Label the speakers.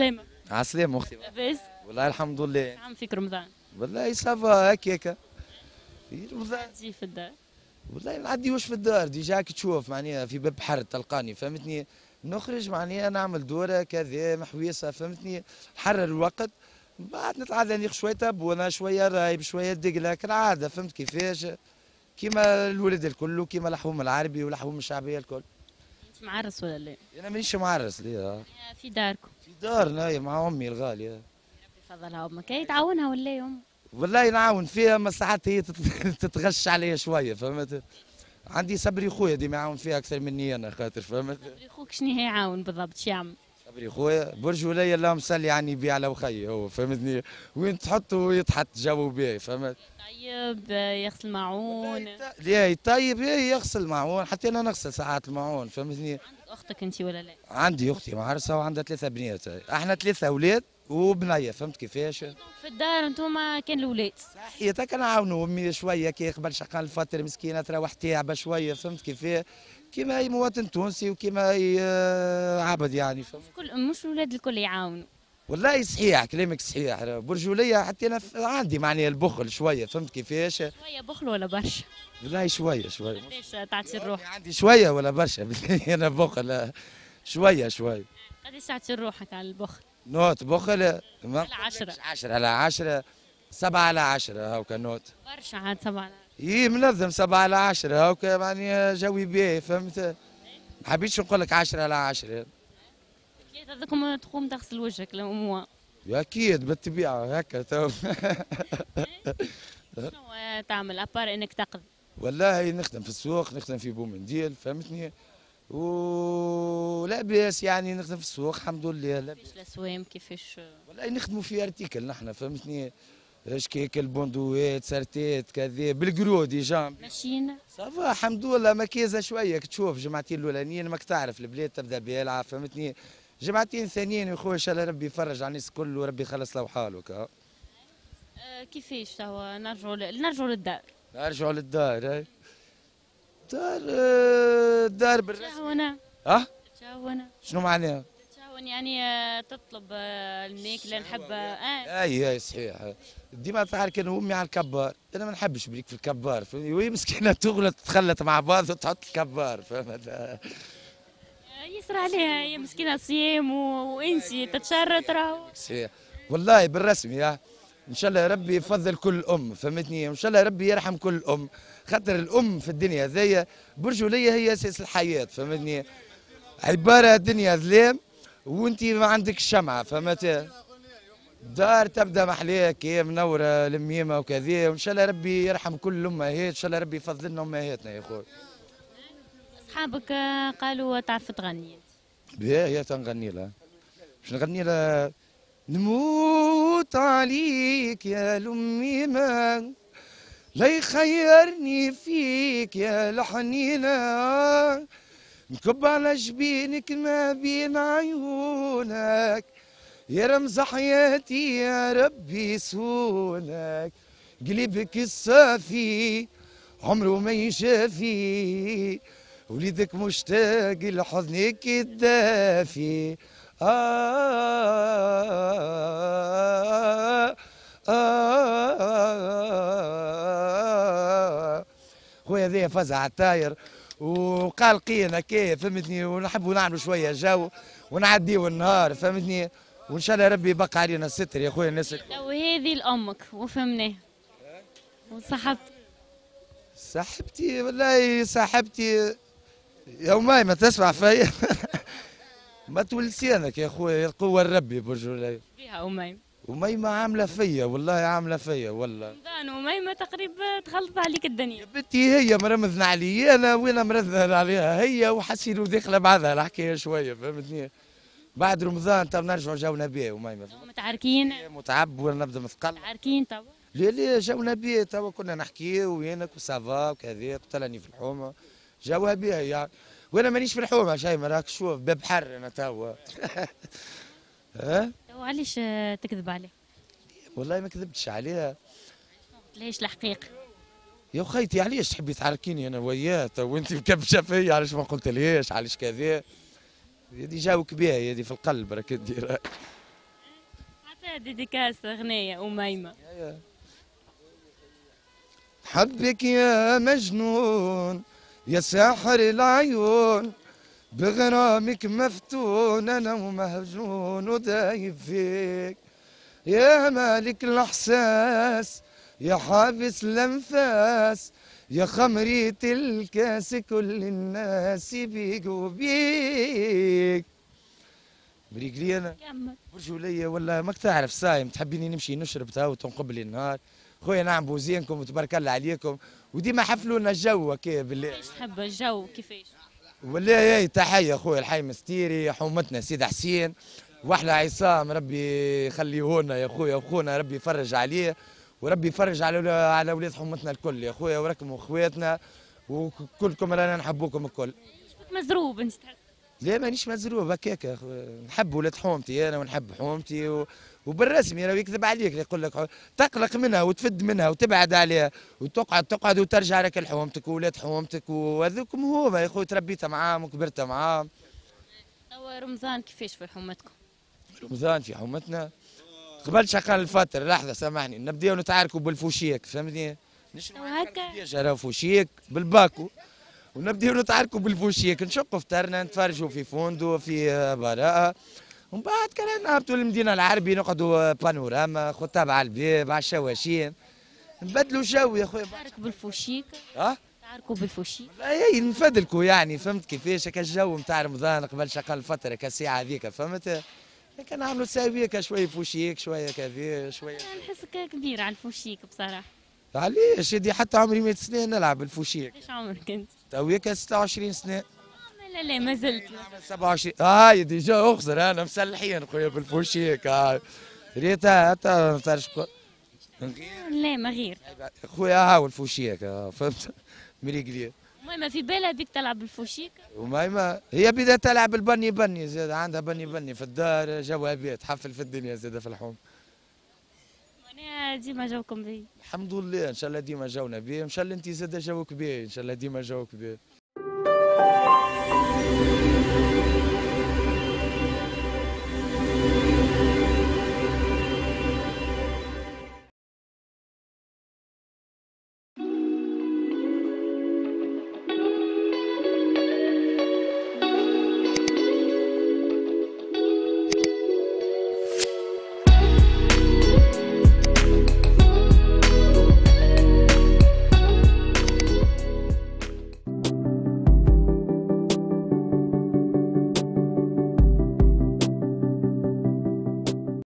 Speaker 1: السلامة
Speaker 2: على السلامة أختي لاباس والله الحمد لله
Speaker 1: عم فيك رمضان والله سافا هكا هكا رمضان في الدار
Speaker 2: والله ما عنديوش في الدار ديجا تشوف معناها في باب بحر تلقاني فهمتني نخرج معناها نعمل دوره كذا محويصه فهمتني نحرر الوقت بعد نطلع نيخ شويه تبونه شويه رايب شويه دقله كالعاده فهمت كيفاش كيما الولد الكل وكيما الحوم العربي والحوم الشعبيه الكل
Speaker 1: مش معرس ولا لا؟
Speaker 2: انا مانيش معرس ليه آه.
Speaker 1: في داركم في
Speaker 2: دارنا مع امي الغاليه ربي
Speaker 1: يفضلها امك هي تعاونها ولا يوم
Speaker 2: والله نعاون فيها ما ساعات هي تتغش عليا شويه فهمت عندي صبري خويا ديما يعاون فيها اكثر مني انا خاطر فهمت صبري
Speaker 1: خوك شنو هي يعاون بالضبط شو يعمل؟
Speaker 2: قبري خويا برج ولايه اللهم صل يعني النبي على وخي هو فهمتني وين تحطه يتحط جو باهي فهمت
Speaker 1: طيب يغسل معون
Speaker 2: لا طيب يغسل معون حتى انا نغسل ساعات المعون فهمتني عندك
Speaker 1: اختك انت ولا لا
Speaker 2: عندي اختي معرسه وعندها ثلاثه بنات احنا ثلاثه اولاد وبنيه فهمت كيفاش
Speaker 1: في الدار انتم كان الاولاد صحيح كنعاونوا
Speaker 2: نعاونوا امي شويه كي قبل شقال الفتره مسكينه تروح تعب شويه فهمت كيفاه كيما اي مواطن تونسي وكيما اي آه، عبد يعني فهم. مش
Speaker 1: كل مش الاولاد الكل يعاونوا
Speaker 2: والله صحيح كلامك صحيح برجوليه حتى انا عندي معناها البخل شويه فهمت كيفاش شويه
Speaker 1: بخل ولا برشا
Speaker 2: والله شويه شويه قداش
Speaker 1: تعطي الروح يعني عندي شويه
Speaker 2: ولا برشا انا بخل آه، شويه شويه
Speaker 1: قديش تعطي روحك على البخل
Speaker 2: نوت بخل ما
Speaker 1: 10 10 على
Speaker 2: 10 7 على 10 هاكا نوت
Speaker 1: برشا عاد 7 على 10
Speaker 2: اي منظم سبعة على عشرة هكا يعني جوي باهي فهمت ما حبيتش نقول لك 10 على 10
Speaker 1: ثلاثة هذاكم تقوم تغسل وجهك لو مو
Speaker 2: اكيد بالطبيعة هكا تو شنو
Speaker 1: تعمل ابار انك تقضي
Speaker 2: والله نخدم في السوق نخدم في بومنديل فهمتني ولا لاباس يعني نخدم في السوق الحمد لله كيفاش
Speaker 1: الاسوام كيفاش
Speaker 2: والله نخدموا في ارتيكل نحن فهمتني شكيك البندوات سرتات كذا بالقرو ديجا
Speaker 1: ماشيين صافا
Speaker 2: الحمد لله مكيزه شويه تشوف جمعتين الاولانيين ماك تعرف البلاد تبدا بالعه فهمتني جمعتين ثانيين يا خويا ان شاء الله ربي يفرج على الناس الكل وربي يخلص له حاله أه
Speaker 1: كيفاش توا نرجعوا نرجعوا للدار
Speaker 2: نرجعوا للدار اي دار آه، الدار
Speaker 1: بالرسمي هنا اه تشاونا
Speaker 2: شنو معناها
Speaker 1: تكون يعني آه، تطلب الماكله نحبها
Speaker 2: اي اي صحيح ديما تعرف كان امي على الكبار انا ما نحبش بريك في الكبار وهي مسكينه تغلط تخلط مع بعض وتحط الكبار فهمت آه.
Speaker 1: آه، يسرى عليها هي مسكينه صيام وانسي تتشرط راهو
Speaker 2: صحيح والله بالرسم يا ان شاء الله ربي يفضل كل ام فهمتني ان شاء الله ربي يرحم كل ام خاطر الام في الدنيا هذيا برجوليه هي اساس الحياه فهمتني عباره الدنيا ظلام وانت ما عندك الشمعه فهمت دار تبدا محليه كي منوره لميمه وكذا وان شاء الله ربي يرحم كل امهات ان شاء الله ربي يفضل لنا امهاتنا يا خويا
Speaker 1: اصحابك آه، قالوا تعرف تغني
Speaker 2: يا إيه، هي تنغني لها باش نغني لها نموت عليك يا لميمه لا يخيرني فيك يا لحنينه نكب على جبينك ما بين عيونك يا رمز حياتي يا ربي سونك قلبك الصافي عمره ما يشافي وليدك مشتاق لحضنك الدافي آه آه آه خويا هذايا فزع الطاير وقلقين كيف فهمتني ونحبوا نعملوا شويه جو ونعديوا النهار فهمتني وان شاء الله ربي يبقى علينا الستر يا خويا الناس
Speaker 1: لو هذه لامك وفهمناه وصاحبتي
Speaker 2: صاحبتي والله صاحبتي يومي ما تسمع فيا ما تولسي انك يا خويا القوه الربي برجولي بها امي وميمة عاملة فيا والله عاملة فيا والله
Speaker 1: رمضان وميمة تقريبا تخلط عليك الدنيا
Speaker 2: بنتي هي مرمزنا علي أنا وأنا مرمزنا عليها هي وحسين وداخلة بعضها الحكاية شوية فهمتني بعد رمضان تو نرجعوا جونا بيه وميمة
Speaker 1: متعاركين
Speaker 2: متعب ولا نبدا مثقل
Speaker 1: متعاركين طبعا
Speaker 2: لا لا جونا بيه توا كنا نحكي وينك وسافا وكذا قتلني في الحومة جاوها بيه يعني وانا مانيش في الحومة شايف راك شوف باب حر انا توا ها
Speaker 1: وعلاش تكذب عليه
Speaker 2: والله ما كذبتش عليها
Speaker 1: ليش الحقيقه
Speaker 2: يا خيتي علاش تحبي تعاركيني انا وياه تو انت مكبشه فيا علاش ما قلت ليش علاش كذا هذه جاوك بها هذه في القلب راك ديرها
Speaker 1: حتى ديديكاس اغنيه أميمة
Speaker 2: حبك يا مجنون يا ساحر العيون بغرامك مفتون انا ومهجون ودايب فيك يا مالك الاحساس يا حابس الانفاس يا خمرية الكاس كل الناس بيك وبيك بريك لي انا كمل برجو لي ولا ماك تعرف صايم تحبيني نمشي نشرب تاو تنقب لي النهار خويا نعم بوزينكم وتبارك الله عليكم وديما حفلونا الجو كيف بالليل
Speaker 1: تحب الجو كيفاش
Speaker 2: ولا إيه، تحية خويا الحي مستيري حومتنا سيد حسين واحنا عصام ربي خليهولنا يا خويا وخونا ربي يفرج عليه وربي يفرج على على ولاد حومتنا الكل يا خويا وراكم واخواتنا وكلكم رانا نحبوكم الكل مزروب انت لا مانيش مزروع هكاك نحب ولاد حومتي انا ونحب حومتي و... وبالرسم راه يكذب عليك يقول لك تقلق منها وتفد منها وتبعد عليها وتقعد تقعد وترجع لك لحومتك وولاد حومتك وهذوك هما يا خويا تربيت معاهم وكبرت معاهم
Speaker 1: توا رمضان كيفاش في حومتكم؟
Speaker 2: رمضان في حومتنا قبل شقال الفطر لحظه سامحني نبداو نتعاركوا بالفوشيك فهمتني
Speaker 1: نشربوا هكا
Speaker 2: فوشيك بالباكو ونبداو نتعاركوا بالفوشيك نشقوا فطرنا نتفرجوا في فندق في براءه ومن بعد كان نهبطوا للمدينه العربي نقعدوا بانوراما خطاب على الباب على الشواشين نبدلوا جو يا خويا نتعركوا بالفوشيك اه نتعركوا بالفوشيك اي نفدلكوا يعني فهمت كيفاش هكا الجو نتاع رمضان قبل شقل فتره الساعه هذيك فهمت كان نعملوا تساويك شويه فوشيك شويه كذا شويه
Speaker 1: نحسك كبير على الفوشيك بصراحه
Speaker 2: علاش يدي حتى عمري 100 سنه نلعب الفوشيك
Speaker 1: ايش عمرك انت
Speaker 2: توي طيب، 26 سنه
Speaker 1: لا لا ما زلت 27
Speaker 2: هاي آه، ديجا اخزر انا مسلحين خويا بالفوشيك هاي آه. ريتها حتى ما تعرفش لا
Speaker 1: أيوة، آه، ما غير
Speaker 2: خويا هاو الفوشيك فهمت مريقلي
Speaker 1: وماما في بالها بيك تلعب بالفوشيك
Speaker 2: وماما هي بدا تلعب البني بني زاد عندها بني بني في الدار جوابات تحفل في الدنيا زاد في الحوم
Speaker 1: يعني ديما جاوكم به
Speaker 2: الحمد لله ان شاء الله ديما جاونا به ان شاء الله انت زاده جاوك به ان شاء الله ديما جاوك به